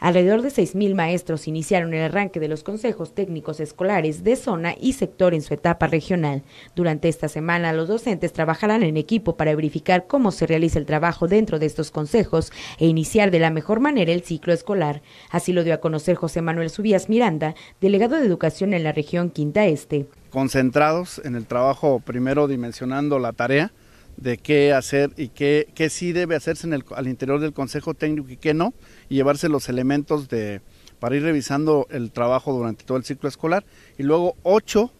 Alrededor de 6.000 maestros iniciaron el arranque de los consejos técnicos escolares de zona y sector en su etapa regional. Durante esta semana, los docentes trabajarán en equipo para verificar cómo se realiza el trabajo dentro de estos consejos e iniciar de la mejor manera el ciclo escolar. Así lo dio a conocer José Manuel Subías Miranda, delegado de Educación en la región Quinta Este. Concentrados en el trabajo, primero dimensionando la tarea de qué hacer y qué, sí debe hacerse al interior del Consejo Técnico y qué no, y llevarse los elementos de, para ir revisando el trabajo durante todo el ciclo escolar. Y luego ocho,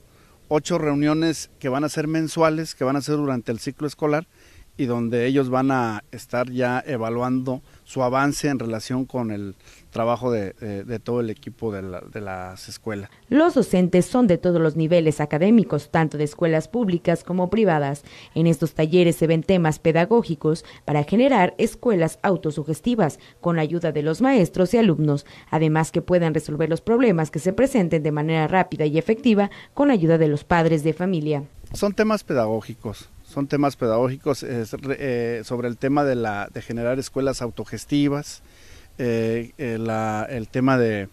ocho reuniones que van a ser mensuales, que van a ser durante el ciclo escolar, y donde ellos van a estar ya evaluando su avance en relación con el trabajo de, todo el equipo de, la, de, las escuelas. Los docentes son de todos los niveles académicos, tanto de escuelas públicas como privadas. En estos talleres se ven temas pedagógicos para generar escuelas autosugestivas con la ayuda de los maestros y alumnos, además que puedan resolver los problemas que se presenten de manera rápida y efectiva con la ayuda de los padres de familia. Son temas pedagógicos son temas pedagógicos eh, sobre el tema de, la, de generar escuelas autogestivas, eh, eh, la, el tema de,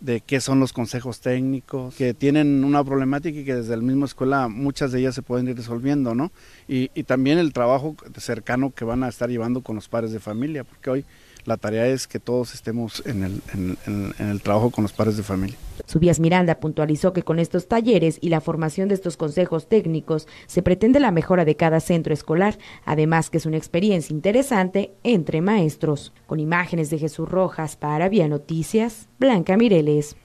de qué son los consejos técnicos, que tienen una problemática y que desde la misma escuela muchas de ellas se pueden ir resolviendo, ¿no? Y, y también el trabajo cercano que van a estar llevando con los padres de familia, porque hoy la tarea es que todos estemos en el, trabajo con los padres de familia. Subías Miranda puntualizó que con estos talleres y la formación de estos consejos técnicos se pretende la mejora de cada centro escolar, además que es una experiencia interesante entre maestros. Con imágenes de Jesús Rojas para Vía Noticias, Blanca Mireles.